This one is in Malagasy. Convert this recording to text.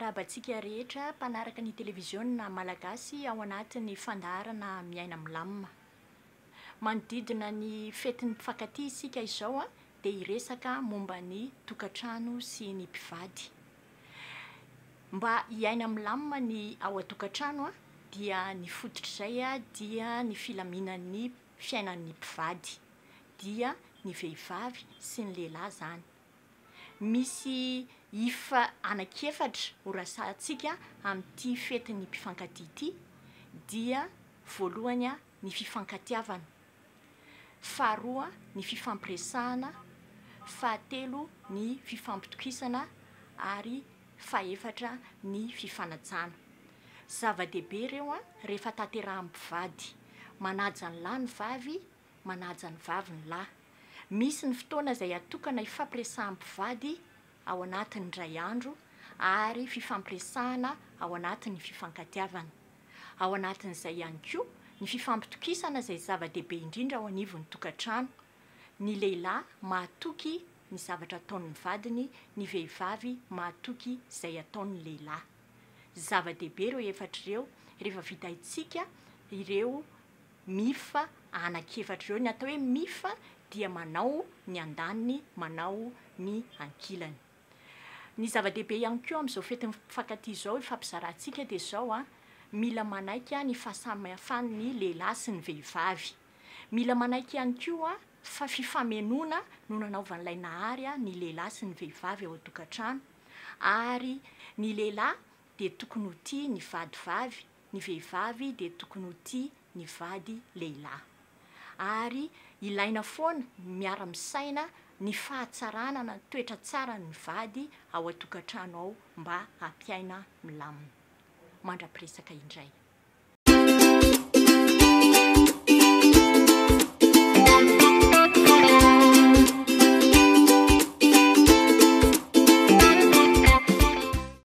rahabantsika rehetra mpanaraka ny televiziona malagasy ao anatin'ny fandarana miaina amnny lamima manodidina ny fetiny mfankaty isika izao a dia iresaka momba ny tokantrano sy ny mpivady mba iaina aminylamma ny ao a-tokantrano a dia ny fodotr' zay a dia ny filaminan'ny fiainan'ny mpivady dia ny vehivavy sy ny lehilahy zany misy ifa- anakefatra orasantsika amin'n'ity fetyn'ny mpifankati ity dia voalohany a ny fifankatiavana faharoa ny fifampiresahana fahatelo ny fifampitokisana ary fahefatra ny fifanajana zava-dehibe ireo a rehefa tateraha amypivady manaja ny lahy ny vavy manaja ny vavy ny lahy misy ny fotoana izay atokana ifampiresahampivady ao anatiny ray andro ary fifampiresahana aoanatiny fifankatiavana ao anatin'izay any ko ny fifampitokisana zay zava-dehibe indrindra aoanivny tokantrano ny lehilahy matoky ny zavatra ataon'ny vadiny ny vehivavy mahtok zay ataon'nylelahyvadeibe reo eareoireomif anakearieo n atao hoe mifa manao ny andaniny manao ny akilnyny zava-dehibe ihany keo amn'izao fetin'ny fankaty zao fampizarantsika de zao a ah, mila manaiky ny fahsamifanny leilah sy ny vehivavy mila manaiky any koa ah, fa fifamenona no nanaovan'ilay nahary ah, ny lehilahy sy ny vehivavy aoadokantrano ary ny lehilahy de tokony ho ty ny vadyvavy ny vehivavy de tokony ho ty ny vady lehilahy ary ilaina foana miara-misaina ny fahatsaranana toetra tsara ny vady ao atokantrano ao mba ampiaina milamina mandrapiresaka indray